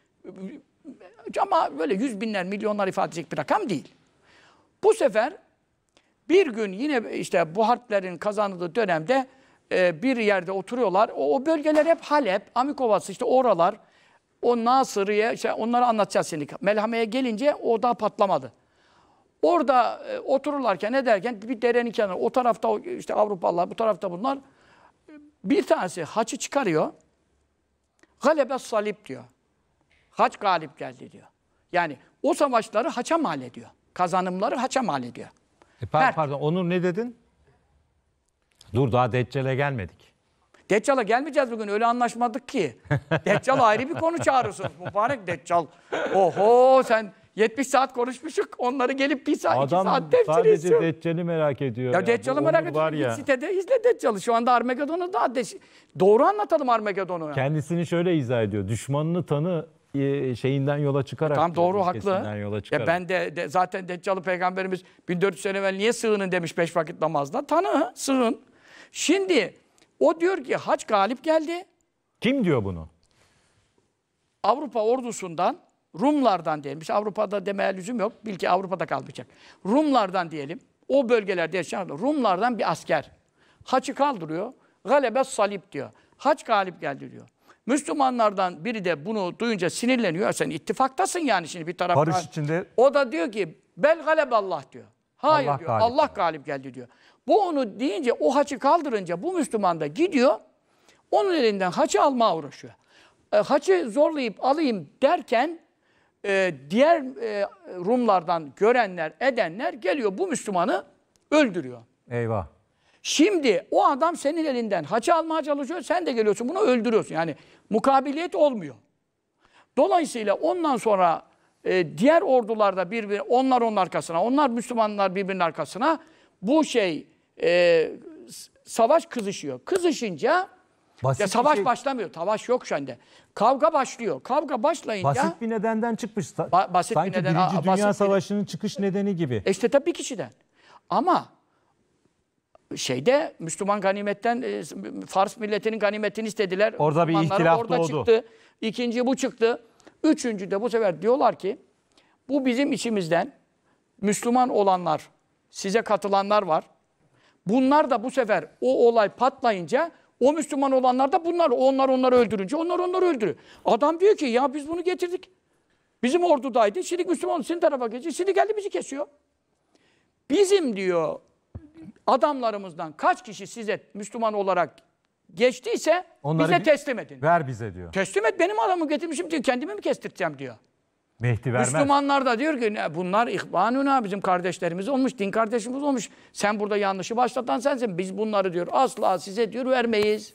Ama böyle yüz binler, milyonlar ifade edecek bir rakam değil. Bu sefer bir gün yine işte bu harplerin kazanıldığı dönemde e, bir yerde oturuyorlar. O, o bölgeler hep Halep, Amikovası işte oralar. O Nasır'ı işte onları anlatacağız şimdi. Melhame'ye gelince o daha patlamadı. Orada e, otururlarken ne derken bir derenin kenarı o tarafta işte Avrupalılar bu tarafta bunlar. Bir tanesi haçı çıkarıyor. Galebe salip diyor. Haç galip geldi diyor. Yani o savaşları haça mal ediyor. Kazanımları haça mal ediyor. E, par Mert. pardon Onur ne dedin? Dur daha Deccal'e gelmedik. Deccal'a gelmeyeceğiz bugün öyle anlaşmadık ki. Deccal ayrı bir konu çağırırsın. Mübarek Deccal. Oho sen 70 saat konuşmuşuk. Onları gelip bir saat, Adam iki saat tefsir Adam sadece Deccal'i merak ediyor. Ya, ya. Deccal'i merak ediyor. Ya. Sitede izle Deccal'i. Şu anda Armageddon'u da de... doğru anlatalım Armageddon'u. Kendisini şöyle izah ediyor. Düşmanını tanı e, şeyinden yola çıkarak. Tam doğru haklı. Yola çıkarak. Ya ben de, de zaten Deccalı peygamberimiz 1400 sene evvel niye sığının demiş beş vakit namazda. Tanı sığın. Şimdi o diyor ki haç galip geldi. Kim diyor bunu? Avrupa ordusundan Rumlardan diyelim. İşte Avrupa'da demeye lüzum yok. Bil ki Avrupa'da kalmayacak. Rumlardan diyelim. O bölgelerde yaşayan Rumlardan bir asker. Haçı kaldırıyor. Galebe salip diyor. Haç galip geldi diyor. Müslümanlardan biri de bunu duyunca sinirleniyor. Sen ittifaktasın yani şimdi bir taraftan. Barış içinde. O da diyor ki bel galeb Allah diyor. Hayır Allah diyor galip. Allah galip geldi diyor. Bu onu deyince o haçı kaldırınca bu Müslüman da gidiyor. Onun elinden haçı almaya uğraşıyor. E, haçı zorlayıp alayım derken e, diğer e, Rumlardan görenler, edenler geliyor bu Müslümanı öldürüyor. Eyvah. Şimdi o adam senin elinden haçı almaya çalışıyor, sen de geliyorsun bunu öldürüyorsun. Yani mukabiliyet olmuyor. Dolayısıyla ondan sonra e, diğer ordularda birbir onlar onun arkasına, onlar Müslümanlar birbirinin arkasına bu şey e, savaş kızışıyor. Kızışınca Basit ya savaş şey... başlamıyor. Savaş yok şu anda. Kavga başlıyor. Kavga başlayınca... Basit bir nedenden çıkmış. Ba basit Sanki bir neden. Sanki Birinci Dünya Savaşı'nın bir... çıkış nedeni gibi. E işte tabii kişiden. Ama şeyde Müslüman ganimetten e, Fars milletinin ganimetini istediler. Orada bir ihtilaf orada doğdu. Çıktı. İkinci bu çıktı. Üçüncü de bu sefer diyorlar ki bu bizim içimizden Müslüman olanlar, size katılanlar var. Bunlar da bu sefer o olay patlayınca o Müslüman olanlar da bunlar. Onlar onları öldürünce onlar onları öldürür. Adam diyor ki ya biz bunu getirdik. Bizim ordudaydı. Şimdi Müslüman sizin tarafa geçiyor Şimdi geldi bizi kesiyor. Bizim diyor adamlarımızdan kaç kişi size Müslüman olarak geçtiyse Onları bize teslim edin. Ver bize diyor. Teslim et benim adamı getirmişim diyor. Kendimi mi kestireceğim diyor. Mehdi vermez. Müslümanlar da diyor ki bunlar ihvanuna bizim kardeşlerimiz olmuş, din kardeşimiz olmuş. Sen burada yanlışı başlatan sensin. Biz bunları diyor asla size diyor vermeyiz.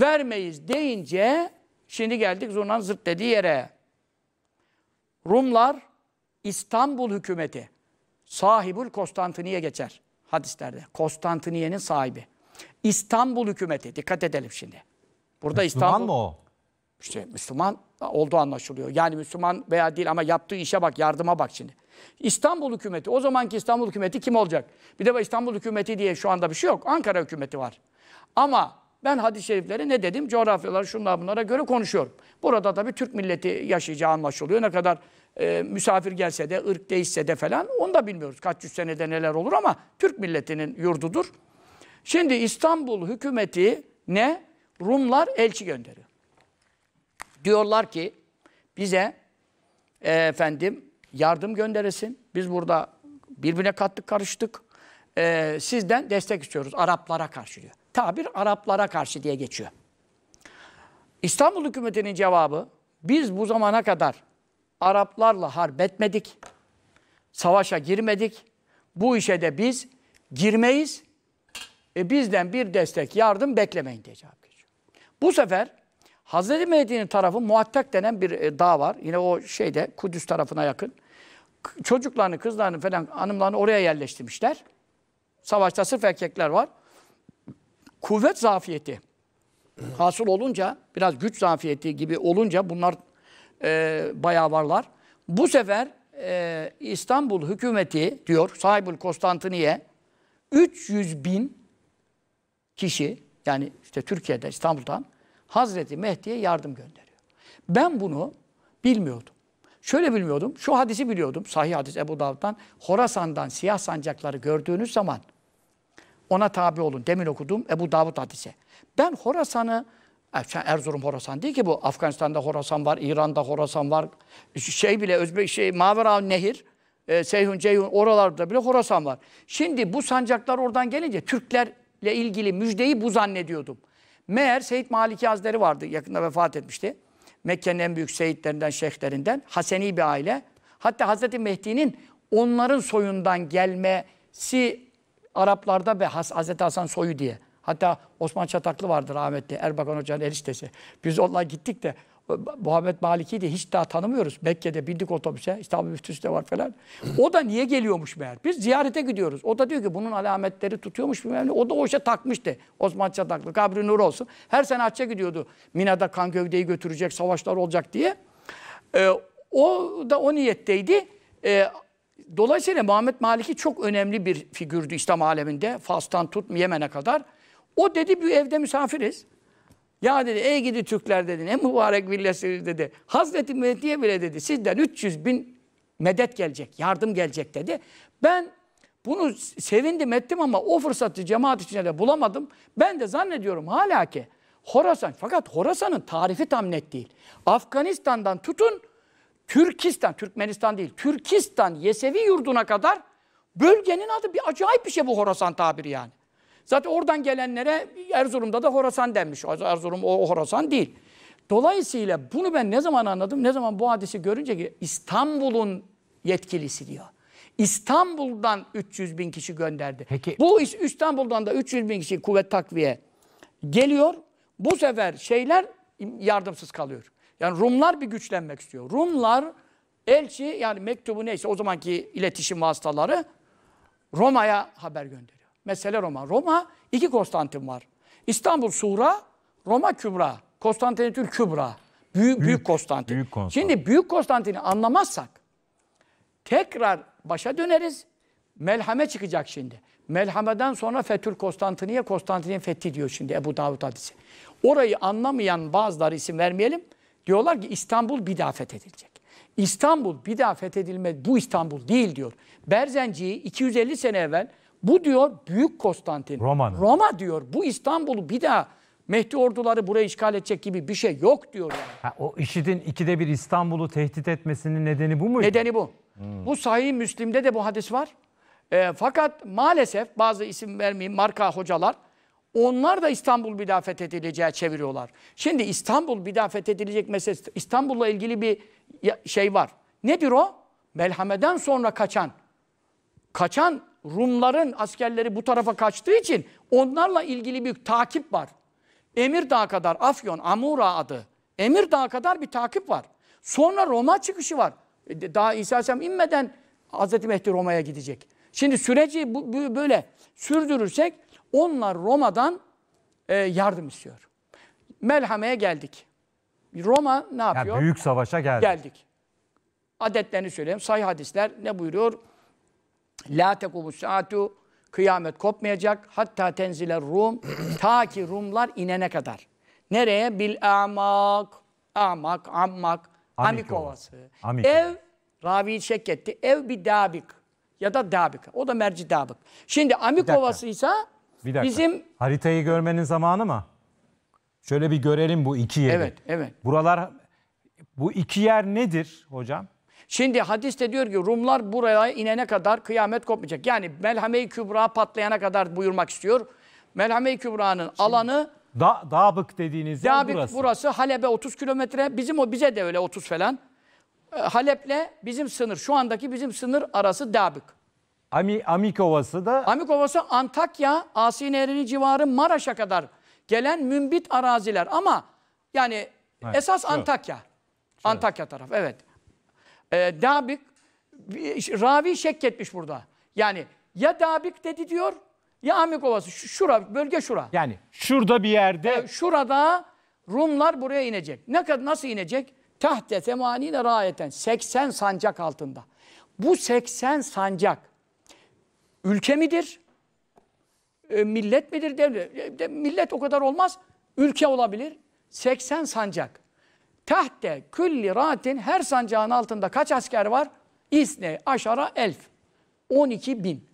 Vermeyiz deyince şimdi geldik zurnan zırt dediği yere. Rumlar İstanbul hükümeti sahibül Konstantiniye geçer hadislerde. Konstantiniye'nin sahibi. İstanbul hükümeti. Dikkat edelim şimdi. Burada Müslüman İstanbul, mı o? İşte Müslüman olduğu anlaşılıyor. Yani Müslüman veya değil ama yaptığı işe bak, yardıma bak şimdi. İstanbul hükümeti, o zamanki İstanbul hükümeti kim olacak? Bir de İstanbul hükümeti diye şu anda bir şey yok. Ankara hükümeti var. Ama ben hadis-i şerifleri ne dedim? Coğrafyalar şunlar bunlara göre konuşuyorum. Burada da bir Türk milleti yaşayacağı anlaşılıyor. Ne kadar e, misafir gelse de, ırk değişse de falan onu da bilmiyoruz. Kaç yüz senede neler olur ama Türk milletinin yurdudur. Şimdi İstanbul hükümeti ne? Rumlar elçi gönderiyor. Diyorlar ki bize e, efendim yardım gönderesin. Biz burada birbirine kattık karıştık. E, sizden destek istiyoruz Araplara karşı diyor. Tabir Araplara karşı diye geçiyor. İstanbul hükümetinin cevabı biz bu zamana kadar Araplarla harp etmedik. Savaşa girmedik. Bu işe de biz girmeyiz. E bizden bir destek, yardım beklemeyin diye cevap geçiyor. Bu sefer Hazreti Mehdi'nin tarafı Muattak denen bir e, dağ var. Yine o şeyde Kudüs tarafına yakın. Çocuklarını, kızlarını falan hanımlarını oraya yerleştirmişler. Savaşta sırf erkekler var. Kuvvet zafiyeti hasıl olunca, biraz güç zafiyeti gibi olunca bunlar e, bayağı varlar. Bu sefer e, İstanbul hükümeti diyor sahibül Konstantiniye 300 bin kişi yani işte Türkiye'de İstanbul'dan Hazreti Mehdi'ye yardım gönderiyor. Ben bunu bilmiyordum. Şöyle bilmiyordum. Şu hadisi biliyordum. Sahih hadis Ebu Davud'dan. Horasan'dan siyah sancakları gördüğünüz zaman ona tabi olun. Demin okudum Ebu Davud hadise. Ben Horasan'ı Erzurum Horasan değil ki bu. Afganistan'da Horasan var, İran'da Horasan var. Şey bile Özbek şey Mavera Nehir, e, Seyhun Ceyhun oralarda bile Horasan var. Şimdi bu sancaklar oradan gelince Türklerle ilgili müjdeyi bu zannediyordum. Meğer Seyit Maliki Hazretleri vardı. Yakında vefat etmişti. Mekke'nin en büyük seyitlerinden, şeyhlerinden. Haseni bir aile. Hatta Hazreti Mehdi'nin onların soyundan gelmesi Araplarda ve Hazreti Hasan soyu diye Hatta Osman Çataklı vardı rahmetli Erbakan Hoca'nın eniştesi. Biz onunla gittik de Muhammed Maliki'yi de hiç daha tanımıyoruz. Mekke'de bindik otobüse, İstanbul Müftüsü de var falan. O da niye geliyormuş meğer? Biz ziyarete gidiyoruz. O da diyor ki bunun alametleri tutuyormuş bilmem O da o işe takmıştı. Osman Çataklı, kabri nur olsun. Her sene açça gidiyordu. Mina'da kan gövdeyi götürecek, savaşlar olacak diye. Ee, o da o niyetteydi. Ee, dolayısıyla Muhammed Maliki çok önemli bir figürdü İslam aleminde. Fas'tan tut Yemen'e kadar. O dedi bir evde misafiriz. Ya dedi ey gidi Türkler dedi ne mübarek milletiniz dedi. Hazreti Mehdi'ye bile dedi sizden 300 bin medet gelecek, yardım gelecek dedi. Ben bunu sevindim ettim ama o fırsatı cemaat içine de bulamadım. Ben de zannediyorum hala ki Horasan, fakat Horasan'ın tarifi tam net değil. Afganistan'dan tutun Türkistan, Türkmenistan değil, Türkistan Yesevi yurduna kadar bölgenin adı bir acayip bir şey bu Horasan tabiri yani. Zaten oradan gelenlere Erzurum'da da Horasan denmiş. Erzurum o Horasan değil. Dolayısıyla bunu ben ne zaman anladım? Ne zaman bu hadisi görünce ki İstanbul'un yetkilisi diyor. İstanbul'dan 300 bin kişi gönderdi. Peki. Bu İstanbul'dan da 300 bin kişi kuvvet takviye geliyor. Bu sefer şeyler yardımsız kalıyor. Yani Rumlar bir güçlenmek istiyor. Rumlar elçi yani mektubu neyse o zamanki iletişim vasıtaları Roma'ya haber gönderiyor mesele Roma. Roma iki Konstantin var. İstanbul Suğra, Roma Kübra. Konstantinopol Kübra. Büyük, büyük, büyük Konstantin. Büyük Konstantin. Şimdi Büyük Konstantin'i anlamazsak tekrar başa döneriz. Melhame çıkacak şimdi. Melhame'den sonra Fetül Konstantiniye, Konstantin'in fethi diyor şimdi Ebu Davud hadisi. Orayı anlamayan bazıları isim vermeyelim. Diyorlar ki İstanbul bir daha fethedilecek. İstanbul bir daha fethedilme bu İstanbul değil diyor. Berzenci'yi 250 sene evvel bu diyor Büyük Konstantin. Roma'nın. Roma diyor. Bu İstanbul'u bir daha Mehdi orduları buraya işgal edecek gibi bir şey yok diyor yani. Ha, o IŞİD'in ikide bir İstanbul'u tehdit etmesinin nedeni bu mu? Nedeni bu. Hmm. Bu Sahih Müslim'de de bu hadis var. E, fakat maalesef bazı isim vermeyeyim marka hocalar onlar da İstanbul bir daha fethedileceği çeviriyorlar. Şimdi İstanbul bir daha fethedilecek meselesi İstanbul'la ilgili bir şey var. Nedir o? Melhame'den sonra kaçan kaçan Rumların askerleri bu tarafa kaçtığı için onlarla ilgili bir takip var. Emirdağ kadar Afyon, Amura adı. Emirdağ kadar bir takip var. Sonra Roma çıkışı var. E, daha İsa Aleyhisselam inmeden Hz. Mehdi Roma'ya gidecek. Şimdi süreci bu, bu, böyle sürdürürsek onlar Roma'dan e, yardım istiyor. Melhame'ye geldik. Roma ne yapıyor? Yani büyük savaşa geldik. Geldik. Adetlerini söyleyeyim. Sahih hadisler ne buyuruyor? La tekumu saatu kıyamet kopmayacak. Hatta tenziler Rum ta ki Rumlar inene kadar. Nereye? Bil amak, amak, ammak, amik ovası. Ev, raviyi çek etti. Ev bir dabik ya da dabik. O da merci dabik. Şimdi amik ovası ise bizim... Haritayı görmenin zamanı mı? Şöyle bir görelim bu iki yeri. Evet, evet. Buralar, bu iki yer nedir hocam? Şimdi hadiste diyor ki Rumlar buraya inene kadar kıyamet kopmayacak. Yani Melhame-i Kübra patlayana kadar buyurmak istiyor. Melhame-i Kübra'nın alanı da, Dağbık dediğiniz yer Dağbık burası. burası Halep'e 30 kilometre. Bizim o bize de öyle 30 falan. Ee, Halep'le bizim sınır, şu andaki bizim sınır arası Dabık. Ami, Amik Ovası da... Amik Ovası Antakya, Asi Nehri'nin civarı Maraş'a kadar gelen mümbit araziler. Ama yani evet, esas şu. Antakya. Şu. Antakya taraf, evet e, ee, Dabik ravi şek etmiş burada. Yani ya Dabik dedi diyor ya Amik Ovası. Şura, bölge şura. Yani şurada bir yerde. E, şurada Rumlar buraya inecek. Ne kadar nasıl inecek? Tahte temanine rayeten. 80 sancak altında. Bu 80 sancak ülke midir? E, millet midir? De, de, millet o kadar olmaz. Ülke olabilir. 80 sancak. Tahte külli ratin her sancağın altında kaç asker var? İsne aşara elf. 12 bin.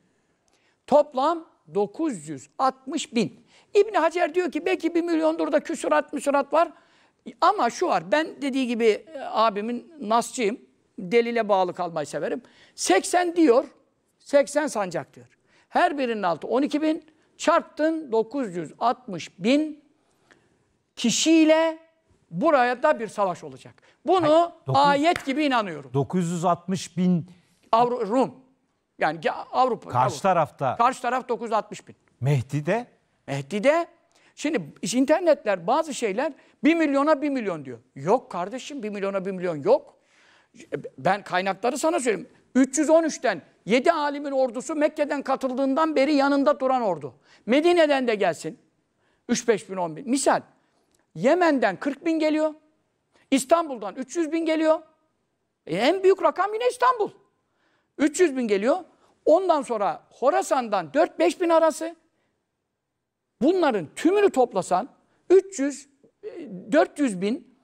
Toplam 960 bin. İbni Hacer diyor ki belki bir milyondur da küsurat müsurat var. Ama şu var ben dediği gibi e, abimin nasçıyım. Delile bağlı kalmayı severim. 80 diyor. 80 sancak diyor. Her birinin altı 12 bin. Çarptın 960 bin kişiyle buraya da bir savaş olacak. Bunu Hayır, ayet gibi inanıyorum. 960 bin Avru, Rum. Yani Avrupa. Karşı Avrupa. tarafta. Karşı taraf 960 bin. Mehdi'de? Mehdi'de. Şimdi internetler bazı şeyler 1 milyona 1 milyon diyor. Yok kardeşim 1 milyona 1 milyon yok. Ben kaynakları sana söyleyeyim. 313'ten 7 alimin ordusu Mekke'den katıldığından beri yanında duran ordu. Medine'den de gelsin. 3-5 bin 10 bin. Misal Yemen'den 40 bin geliyor. İstanbul'dan 300 bin geliyor. E en büyük rakam yine İstanbul. 300 bin geliyor. Ondan sonra Horasan'dan 4-5 bin arası. Bunların tümünü toplasan 300 400 e, bin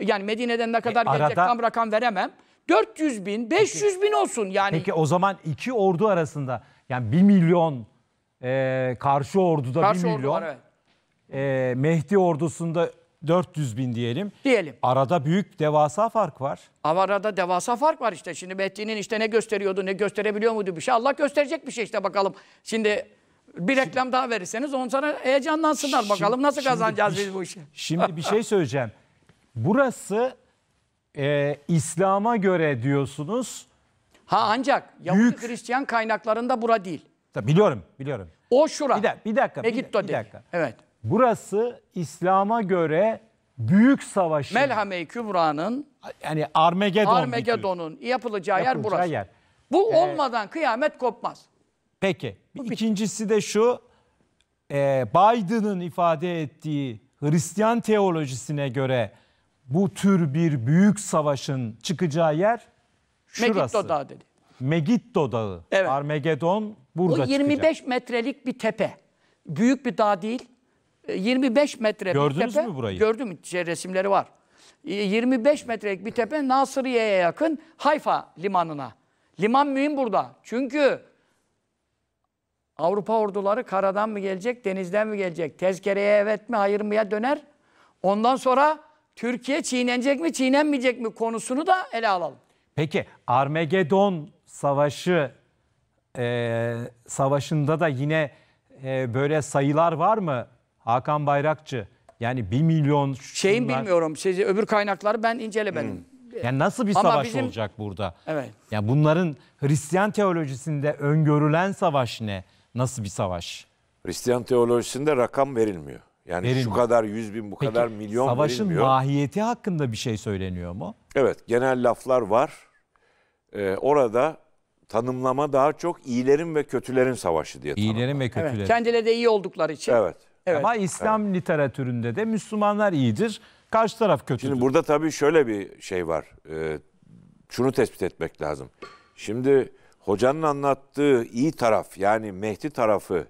yani Medine'den ne e, kadar e, arada, gelecek tam rakam veremem. 400 bin, 500 peki, bin olsun yani. Peki o zaman iki ordu arasında yani 1 milyon e, karşı orduda karşı 1 milyon. Ordu var, evet e, Mehdi ordusunda 400 bin diyelim. Diyelim. Arada büyük devasa fark var. Ama arada devasa fark var işte. Şimdi Mehdi'nin işte ne gösteriyordu, ne gösterebiliyor muydu bir şey. Allah gösterecek bir şey işte bakalım. Şimdi bir reklam daha verirseniz on sana heyecanlansınlar şimdi, bakalım nasıl kazanacağız bir, biz bu işi. Şey- şimdi bir şey söyleyeceğim. Burası e, İslam'a göre diyorsunuz. Ha ancak Yahudi büyük... Hristiyan kaynaklarında bura değil. Tabii biliyorum, biliyorum. O şura. Bir, dakika, bir dakika, bir, bir dakika. Evet. Burası İslam'a göre büyük savaşın Melhame-i Kübra'nın yani Armageddon Armageddon'un yapılacağı, yer burası. yer. Bu Ee, olmadan kıyamet kopmaz. Peki. bir- İkincisi de şu. e, Biden'ın ifade ettiği Hristiyan teolojisine göre bu tür bir büyük savaşın çıkacağı yer şurası. Megiddo Dağı dedi. Megiddo Dağı. Evet. Armageddon burada O çıkacak. 25 metrelik bir tepe. Büyük bir dağ değil. 25 metre Gördünüz bir tepe. mü burayı? Gördüm. Şey, resimleri var. 25 metrelik bir tepe Nasıriye'ye yakın Hayfa limanına. Liman mühim burada. Çünkü Avrupa orduları karadan mı gelecek, denizden mi gelecek? Tezkereye evet mi, hayır mı mıya döner. Ondan sonra Türkiye çiğnenecek mi, çiğnenmeyecek mi konusunu da ele alalım. Peki Armagedon savaşı e, savaşında da yine e, böyle sayılar var mı? Hakan Bayrakçı yani 1 milyon... Şeyin bunlar... bilmiyorum. Sizi, şey, şey, öbür kaynakları ben incelemedim. Hmm. Yani nasıl bir Ama savaş bizim... olacak burada? Evet. Yani bunların Hristiyan teolojisinde öngörülen savaş ne? Nasıl bir savaş? Hristiyan teolojisinde rakam verilmiyor. Yani verilmiyor. şu kadar yüz bin, bu Peki, kadar milyon savaşın verilmiyor. Savaşın mahiyeti hakkında bir şey söyleniyor mu? Evet, genel laflar var. Ee, orada tanımlama daha çok iyilerin ve kötülerin savaşı diye tanımlanıyor. İyilerin ve kötülerin. Evet, kendileri de iyi oldukları için. Evet. Evet. Ama İslam evet. literatüründe de Müslümanlar iyidir, karşı taraf kötüdür. Şimdi burada tabii şöyle bir şey var. Ee, şunu tespit etmek lazım. Şimdi hocanın anlattığı iyi taraf yani Mehdi tarafı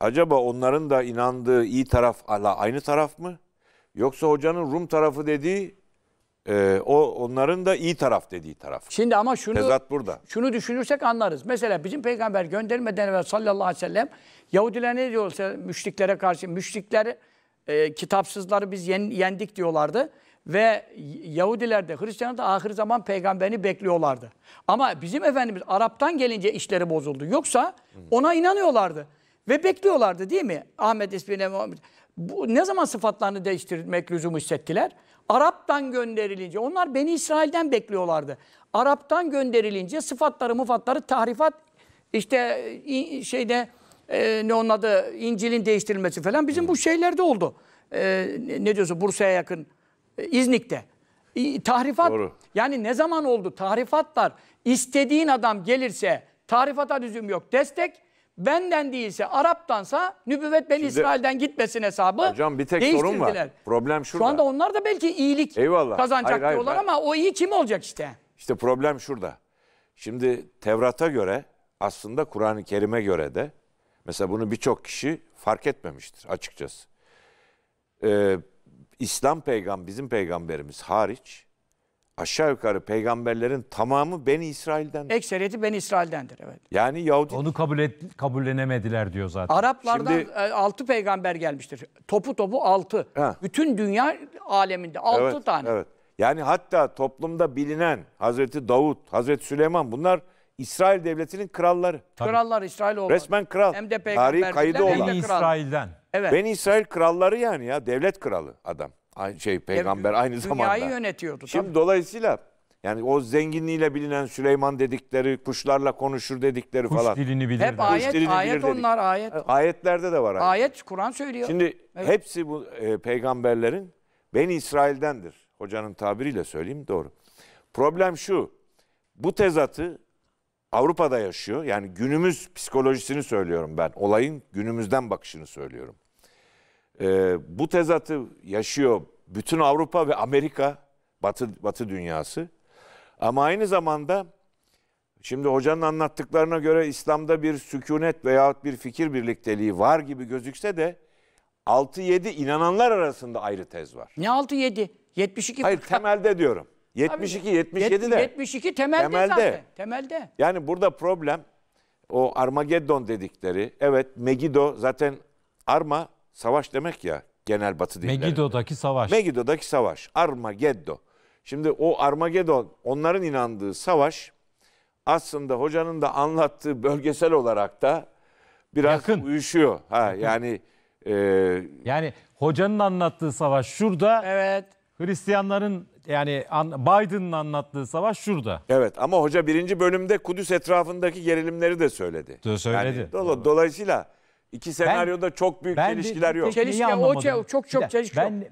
acaba onların da inandığı iyi taraf tarafla aynı taraf mı? Yoksa hocanın Rum tarafı dediği ee, o onların da iyi taraf dediği taraf. Şimdi ama şunu Tezat burada. şunu düşünürsek anlarız. Mesela bizim peygamber göndermeden evvel sallallahu aleyhi ve sellem Yahudiler ne diyorsa müşriklere karşı müşrikler e, kitapsızları biz yendik diyorlardı ve Yahudiler de Hristiyanlar da ahir zaman peygamberini bekliyorlardı. Ama bizim efendimiz Arap'tan gelince işleri bozuldu. Yoksa ona inanıyorlardı ve bekliyorlardı değil mi? Ahmet ismine Bu, ne zaman sıfatlarını değiştirmek lüzumu hissettiler? Arap'tan gönderilince, onlar Beni İsrail'den bekliyorlardı. Arap'tan gönderilince sıfatları, mufatları, tahrifat, işte şeyde e, ne onun adı, İncil'in değiştirilmesi falan bizim bu şeylerde oldu. E, ne diyorsun Bursa'ya yakın, e, İznik'te. E, tahrifat, Doğru. yani ne zaman oldu? Tahrifatlar, istediğin adam gelirse tahrifata düzüm yok. Destek, benden değilse Arap'tansa nübüvvet ben İsrail'den gitmesin hesabı Hocam bir tek sorun var. Problem şurada. Şu anda onlar da belki iyilik Eyvallah. kazanacak hayır, diyorlar hayır. ama o iyi kim olacak işte? İşte problem şurada. Şimdi Tevrat'a göre aslında Kur'an-ı Kerim'e göre de mesela bunu birçok kişi fark etmemiştir açıkçası. Ee, İslam peygamber bizim peygamberimiz hariç aşağı yukarı peygamberlerin tamamı ben İsrail'den. Ekseriyeti ben İsrail'dendir evet. Yani Yahudi Onu kabul et, kabullenemediler diyor zaten. Araplardan Şimdi- 6 e, peygamber gelmiştir. Topu topu 6. Ha. Bütün dünya aleminde 6 Evet, tane. Evet. Yani hatta toplumda bilinen Hazreti Davut, Hazreti Süleyman bunlar İsrail devletinin kralları. Krallar İsrail oldu. Resmen kral. Hem de Tarihi kaydı olan. Beni İsrail'den. Evet. Beni İsrail kralları yani ya devlet kralı adam. Şey, aynı şey peygamber aynı zamanda. Dünyayı yönetiyordu. Şimdi tabii. dolayısıyla yani o zenginliğiyle bilinen Süleyman dedikleri, kuşlarla konuşur dedikleri Kuş falan. Kuş dilini bilir. Hep ayet, ayet bilir onlar ayet. Ayetlerde de var. Ayet, ayet Kur'an söylüyor. Şimdi evet. hepsi bu e, peygamberlerin ben İsrail'dendir. Hocanın tabiriyle söyleyeyim doğru. Problem şu. Bu tezatı Avrupa'da yaşıyor. Yani günümüz psikolojisini söylüyorum ben. Olayın günümüzden bakışını söylüyorum. E, bu tezatı yaşıyor bütün Avrupa ve Amerika, Batı, Batı dünyası. Ama aynı zamanda şimdi hocanın anlattıklarına göre İslam'da bir sükunet veyahut bir fikir birlikteliği var gibi gözükse de 6-7 inananlar arasında ayrı tez var. Ne 6-7? 72 Hayır temelde diyorum. 72 77 de. 72 temelde, temelde zaten. Temelde. Yani burada problem o Armageddon dedikleri. Evet Megido zaten Arma Savaş demek ya genel batı dilleri. Megiddo'daki savaş. Megiddo'daki savaş. Armageddon. Şimdi o Armageddon onların inandığı savaş aslında hocanın da anlattığı bölgesel olarak da biraz Yakın. uyuşuyor. Ha yani e... yani hocanın anlattığı savaş şurada. Evet. Hristiyanların yani Biden'ın anlattığı savaş şurada. Evet ama hoca birinci bölümde Kudüs etrafındaki gerilimleri de söyledi. De söyledi. Yani, do- dolayısıyla İki senaryoda çok büyük ben de- çelişkiler yok. Çelişki o çok çok çelişki yok. ben-